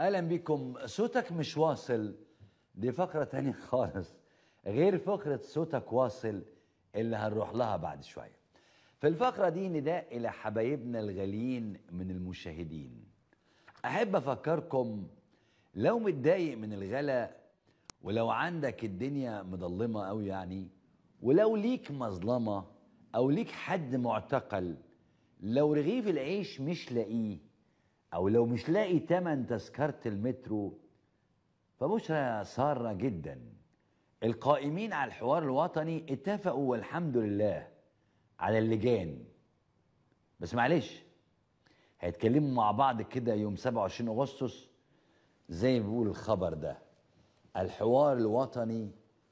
اهلا بكم صوتك مش واصل دي فقره تانية خالص غير فقره صوتك واصل اللي هنروح لها بعد شويه في الفقره دي نداء الى حبايبنا الغاليين من المشاهدين احب افكركم لو متضايق من الغلا ولو عندك الدنيا مضلمه قوي يعني ولو ليك مظلمه او ليك حد معتقل لو رغيف العيش مش لاقيه او لو مش لاقي تمن تذكره المترو فبشرى ساره جدا القائمين على الحوار الوطني اتفقوا والحمد لله على اللجان بس معلش هيتكلموا مع بعض كده يوم 27 اغسطس زي ما بيقول الخبر ده الحوار الوطني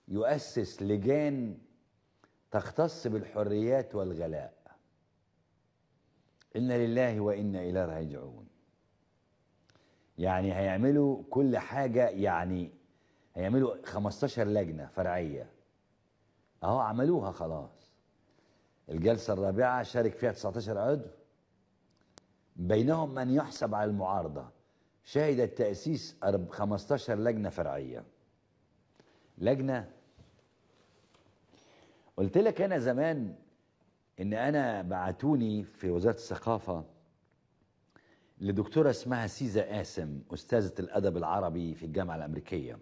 يؤسس لجان تختص بالحريات والغلاء انا لله وانا اليه راجعون يعني هيعملوا كل حاجة يعني هيعملوا 15 لجنة فرعية اهو عملوها خلاص الجلسة الرابعة شارك فيها 19 عضو بينهم من يحسب على المعارضة شهد التأسيس 15 لجنة فرعية لجنة قلت لك أنا زمان إن أنا بعتوني في وزارة الثقافة لدكتورة اسمها سيزا قاسم أستاذة الأدب العربي في الجامعة الأمريكية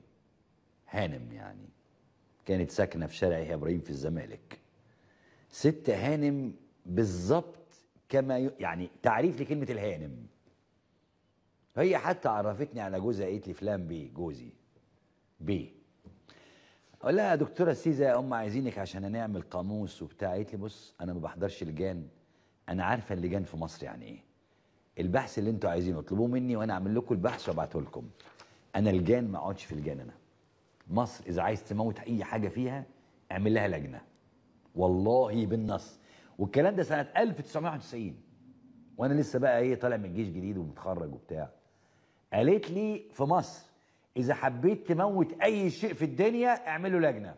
هانم يعني كانت ساكنة في شارع إبراهيم في الزمالك ست هانم بالظبط كما ي... يعني تعريف لكلمة الهانم هي حتى عرفتني على جوزها قالت لي فلان بي جوزي بي اقول لها يا دكتوره سيزا يا ام عايزينك عشان هنعمل قاموس وبتاع قالت لي بص انا ما بحضرش لجان انا عارفه اللجان في مصر يعني ايه البحث اللي انتوا عايزينه اطلبوه مني وانا اعمل لكم البحث وابعته لكم انا الجان ما اقعدش في الجان انا مصر اذا عايز تموت اي حاجه فيها اعمل لها لجنه والله بالنص والكلام ده سنه 1991 وانا لسه بقى ايه طالع من الجيش جديد ومتخرج وبتاع قالت لي في مصر اذا حبيت تموت اي شيء في الدنيا اعملوا لجنه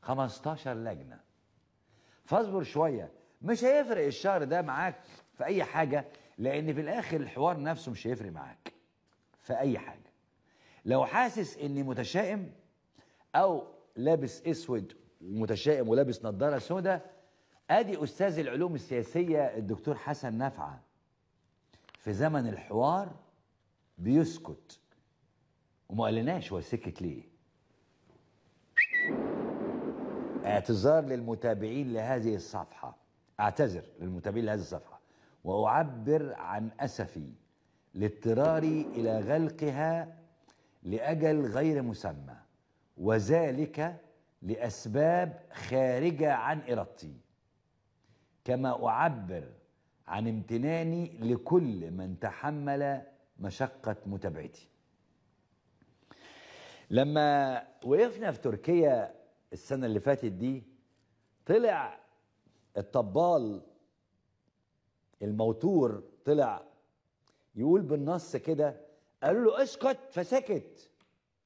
15 لجنه فاصبر شويه مش هيفرق الشهر ده معاك في اي حاجه لان في الاخر الحوار نفسه مش هيفرق معاك في اي حاجه لو حاسس اني متشائم او لابس اسود ومتشائم ولابس نظاره سوداء ادي استاذ العلوم السياسيه الدكتور حسن نفعه في زمن الحوار بيسكت وما قالناش هو سكت ليه اعتذار للمتابعين لهذه الصفحه اعتذر للمتابعين لهذه الصفحه واعبر عن اسفي لاضطراري الى غلقها لاجل غير مسمى وذلك لاسباب خارجه عن ارادتي كما اعبر عن امتناني لكل من تحمل مشقه متابعتي لما وقفنا في تركيا السنه اللي فاتت دي طلع الطبال الموتور طلع يقول بالنص كده قالوا له اسكت فسكت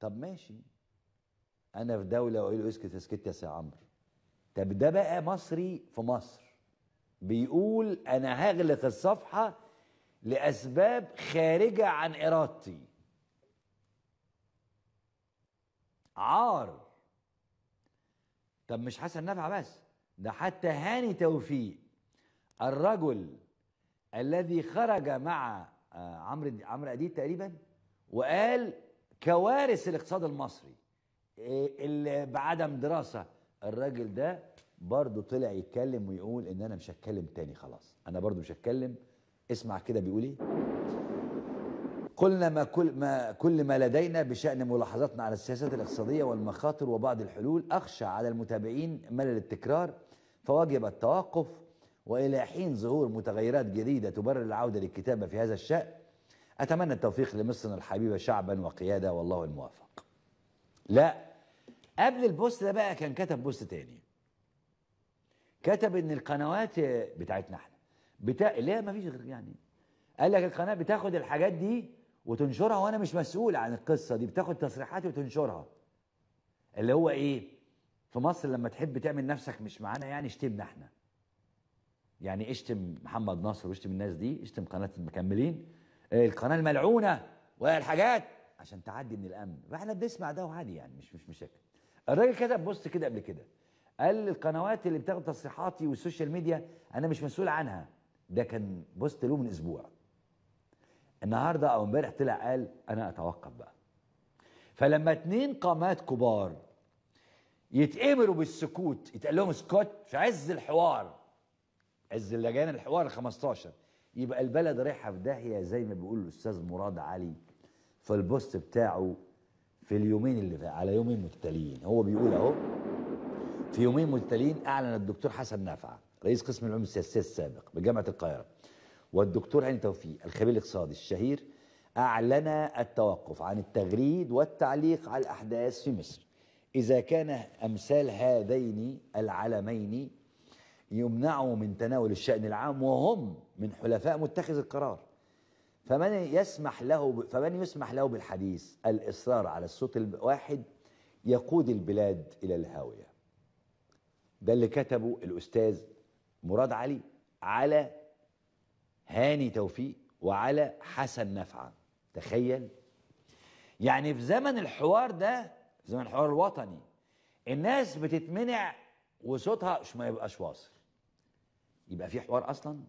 طب ماشي انا في دوله واقول له اسكت اسكت يا سي عمرو طب ده بقى مصري في مصر بيقول انا هغلق الصفحه لاسباب خارجه عن ارادتي عار طب مش حسن نفع بس ده حتى هاني توفيق الرجل الذي خرج مع آه، عمرو عمرو اديب تقريبا وقال كوارث الاقتصاد المصري إيه، اللي بعدم دراسه الراجل ده برضه طلع يتكلم ويقول ان انا مش هتكلم تاني خلاص انا برضه مش هتكلم اسمع كده بيقول ايه قلنا ما كل ما كل ما لدينا بشان ملاحظاتنا على السياسات الاقتصاديه والمخاطر وبعض الحلول اخشى على المتابعين ملل التكرار فوجب التوقف وإلى حين ظهور متغيرات جديدة تبرر العودة للكتابة في هذا الشأن أتمنى التوفيق لمصرنا الحبيبة شعبا وقيادة والله الموافق لا قبل البوست ده بقى كان كتب بوست تاني كتب ان القنوات بتاعتنا احنا بتا... اللي هي مفيش غير يعني قال لك القناه بتاخد الحاجات دي وتنشرها وانا مش مسؤول عن القصه دي بتاخد تصريحاتي وتنشرها اللي هو ايه في مصر لما تحب تعمل نفسك مش معانا يعني شتمنا احنا يعني اشتم محمد ناصر واشتم الناس دي اشتم قناه المكملين آه، القناه الملعونه والحاجات عشان تعدي من الامن فاحنا بنسمع ده وعادي يعني مش مش مشاكل الراجل كتب بوست كده قبل كده قال القنوات اللي بتاخد تصريحاتي والسوشيال ميديا انا مش مسؤول عنها ده كان بوست له من اسبوع النهارده او امبارح طلع قال انا اتوقف بقى فلما اتنين قامات كبار يتامروا بالسكوت يتقال لهم سكوت في عز الحوار عز اللجان الحوار 15 يبقى البلد رايحه في داهيه زي ما بيقول الاستاذ مراد علي في البوست بتاعه في اليومين اللي على يومين متتاليين هو بيقول اهو في يومين متتاليين اعلن الدكتور حسن نافعه رئيس قسم العلوم السياسيه السابق بجامعه القاهره والدكتور هاني توفيق الخبير الاقتصادي الشهير اعلنا التوقف عن التغريد والتعليق على الاحداث في مصر اذا كان امثال هذين العلمين يمنعوا من تناول الشأن العام وهم من حلفاء متخذ القرار فمن يسمح له فمن يسمح له بالحديث الإصرار على الصوت الواحد يقود البلاد إلى الهاوية ده اللي كتبه الأستاذ مراد علي على هاني توفيق وعلى حسن نفعة تخيل يعني في زمن الحوار ده في زمن الحوار الوطني الناس بتتمنع وصوتها مش ما يبقاش واصل يبقى في حوار اصلا